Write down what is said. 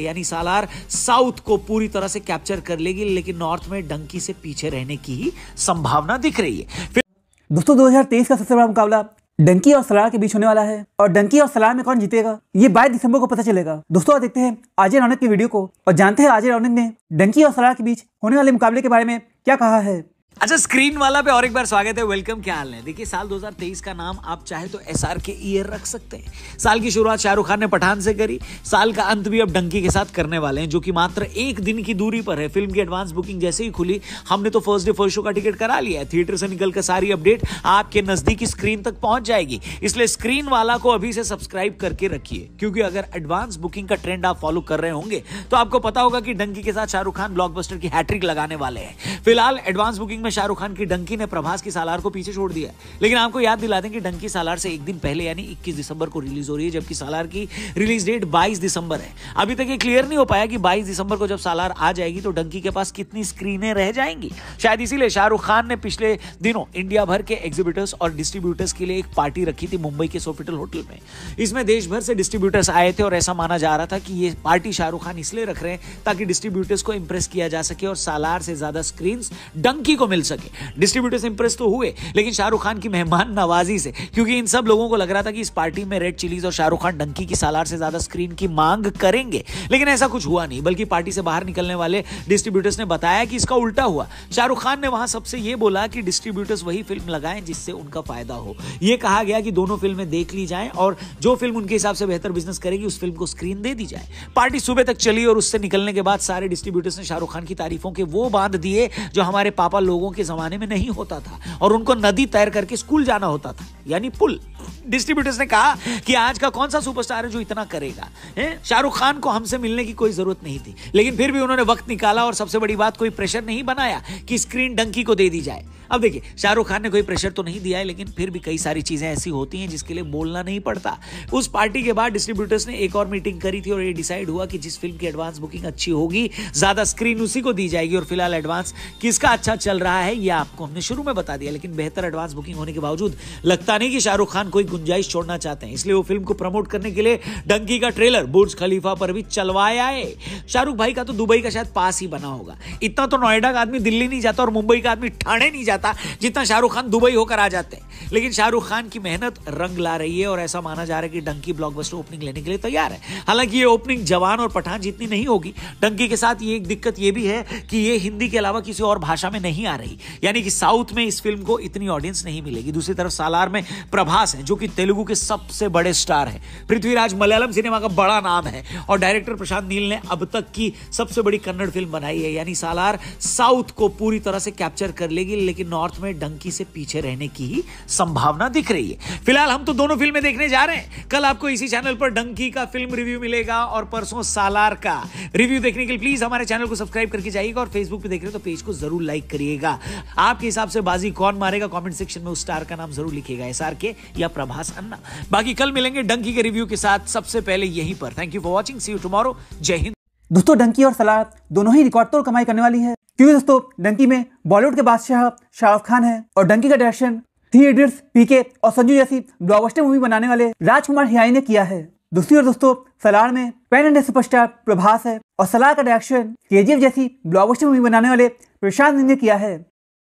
यानी सालार साउथ को पूरी तरह से कैप्चर कर लेगी लेकिन नॉर्थ में डंकी से पीछे रहने की ही संभावना दिख रही है फिर दोस्तों 2023 का सबसे बड़ा मुकाबला डंकी और सलार के बीच होने वाला है और डंकी और सलार में कौन जीतेगा ये बाईस दिसंबर को पता चलेगा दोस्तों देखते हैं आजय रौनक की वीडियो को और जानते हैं आजय रौनक ने डंकी और सलार के बीच होने वाले मुकाबले के बारे में क्या कहा है अच्छा स्क्रीन वाला पे और एक बार स्वागत है वेलकम क्या हाल है देखिए साल 2023 का नाम आप चाहे तो एस आर के ईयर रख सकते हैं साल की शुरुआत शाहरुख खान ने पठान से करी साल का अंत भी अब डंकी के साथ करने वाले हैं जो कि मात्र एक दिन की दूरी पर है फिल्म की एडवांस बुकिंग जैसे ही खुली हमने तो फर्स्ट डे फर्स्ट शो का टिकट करा लिया है थिएटर से निकल कर सारी अपडेट आपके नजदीकी स्क्रीन तक पहुंच जाएगी इसलिए स्क्रीन वाला को अभी से सब्सक्राइब करके रखिए क्योंकि अगर एडवांस बुकिंग का ट्रेंड आप फॉलो कर रहे होंगे तो आपको पता होगा कि डंकी के साथ शाहरुख खान ब्लॉकबस्टर की हैट्रिक लगाने वाले हैं फिलहाल एडवांस बुकिंग में में शाहरुख खान की डंकी ने प्रभास की सालार को पीछे छोड़ दिया लेकिन आपको याद दिला दें कि डंकी सालार से एक दिन पहले यानी इक्कीस दिसंबर को रिलीज हो रही है जबकि सालार की रिलीज डेट बाईस दिसंबर है अभी तक ये क्लियर नहीं हो पाया कि बाईस दिसंबर को जब सालार आ जाएगी तो डंकी के पास कितनी स्क्रीनें रह जाएंगी शायद इसीलिए शाहरुख खान ने पिछले दिनों इंडिया भर के एग्जीबिटर्स और डिस्ट्रीब्यूटर्स के लिए एक पार्टी रखी थी मुंबई के सोफिटल होटल में इसमें देश भर से डिस्ट्रीब्यूटर्स आए थे और ऐसा माना जा रहा था कि ये पार्टी शाहरुख खान इसलिए रख रहे हैं ताकि डिस्ट्रीब्यूटर्स को इंप्रेस किया जा सके और सालार से ज्यादा स्क्रीन डंकी को मिल सके डिस्ट्रीब्यूटर्स इंप्रेस तो हुए लेकिन शाहरुख खान की मेहमान नवाजी से क्योंकि इन सब लोगों को लग रहा था कि इस पार्टी में रेड चिलीज और शाहरुख खान डंकी की सालार से ज्यादा स्क्रीन की मांग करेंगे लेकिन ऐसा कुछ हुआ नहीं बल्कि पार्टी से बाहर निकलने वाले डिस्ट्रीब्यूटर्स ने बताया कि इसका उल्टा हुआ शाहरुख खान ने वहां सबसे ये बोला कि डिस्ट्रीब्यूटर्स वही फिल्म लगाएं जिससे उनका फायदा हो यह कहा गया कि दोनों फिल्में देख ली जाएं और जो फिल्म उनके हिसाब से बेहतर बिजनेस करेगी उस फिल्म को स्क्रीन दे दी जाए पार्टी सुबह तक चली और उससे निकलने के बाद सारे डिस्ट्रीब्यूटर्स ने शाहरुख खान की तारीफों के वो बांध दिए जो हमारे पापा लोगों लोगों के ज़माने में नहीं होता था और उनको नदी तैर करके स्कूल जाना होता था यानी पुल डिस्ट्रीब्यूटर्स ने कहा कि आज का कौन सा सुपरस्टार है जो इतना करेगा शाहरुख खान को हमसे मिलने की कोई जरूरत नहीं थी लेकिन फिर भी उन्होंने वक्त निकाला और सबसे बड़ी बात कोई प्रेशर नहीं बनाया कि स्क्रीन डंकी को दे दी जाए अब देखिए शाहरुख खान ने कोई प्रेशर तो नहीं दिया है लेकिन फिर भी कई सारी चीजें ऐसी होती हैं जिसके लिए बोलना नहीं पड़ता उस पार्टी के बाद डिस्ट्रीब्यूटर्स ने एक और मीटिंग करी थी और ये डिसाइड हुआ कि जिस फिल्म की एडवांस बुकिंग अच्छी होगी ज्यादा स्क्रीन उसी को दी जाएगी और फिलहाल एडवांस किसका अच्छा चल रहा है यह आपको हमने शुरू में बता दिया लेकिन बेहतर एडवांस बुकिंग होने के बावजूद लगता नहीं कि शाहरुख खान कोई गुंजाइश छोड़ना चाहते हैं इसलिए वो फिल्म को प्रमोट करने के लिए डंकी का ट्रेलर बुर्ज खलीफा पर भी चलवाया है शाहरुख भाई का तो दुबई का शायद पास ही बना होगा इतना तो नोएडा का आदमी दिल्ली नहीं जाता और मुंबई का आदमी ठाणे नहीं जाता जितना शाहरुख खान दुबई होकर आ जाते हैं लेकिन शाहरुख खान की मेहनत रंग ला रही है और ऐसा माना जा रहा है कि डंकी ब्लॉकबस्टर ओपनिंग लेने के लिए तैयार है हालांकि ये ओपनिंग जवान और पठान जितनी नहीं होगी डंकी के साथ ये एक दिक्कत ये भी है कि ये हिंदी के अलावा किसी और भाषा में नहीं आ रही यानी कि साउथ में इस फिल्म को इतनी ऑडियंस नहीं मिलेगी दूसरी तरफ सालार में प्रभास है जो कि तेलुगु के सबसे बड़े स्टार हैं पृथ्वीराज मलयालम सिनेमा का बड़ा नाम है और डायरेक्टर प्रशांत नील ने अब तक की सबसे बड़ी कन्नड़ फिल्म बनाई है यानी सालार साउथ को पूरी तरह से कैप्चर कर लेगी लेकिन नॉर्थ में डंकी से पीछे रहने की ही संभावना दिख रही है फिलहाल हम तो दोनों फिल्में देखने जा रहे हैं कल आपको इसी चैनल पर डंकी का फिल्म रिव्यू मिलेगा और परसों सालार का रिव्यू देखने के लिए प्लीज हमारे चैनल को सब्सक्राइब करके जाइएगा और फेसबुक पे देख रहे हो तो पेज को जरूर लाइक करिएगा आपके हिसाब से बाजी कौन मारेगा कॉमेंट सेक्शन में उस स्टार का नाम जरूर लिखेगा एस या प्रभा प्रभास अन्ना बाकी कल मिलेंगे डंकी के रिव्यू के साथ सबसे पहले यहीं पर thank you for watching see you tomorrow Jai Hind दोस्तों डंकी और सलाद दोनों ही रिकॉर्ड तोड़ कमाई करने वाली है क्योंकि दोस्तों डंकी में बॉलीवुड के बादशाह शाहरुख खान है और डंकी का डायरेक्शन थ्री इडियट्स पीके और संजू जैसी ब्लॉकबस्टर मूवी बनाने वाले राजकुमार हियाई ने किया है दूसरी ओर दोस्तों सलार में पैन इंडिया सुपरस्टार प्रभास है और सलार का डायरेक्शन के जैसी ब्लॉकबस्टर मूवी बनाने वाले प्रशांत ने किया है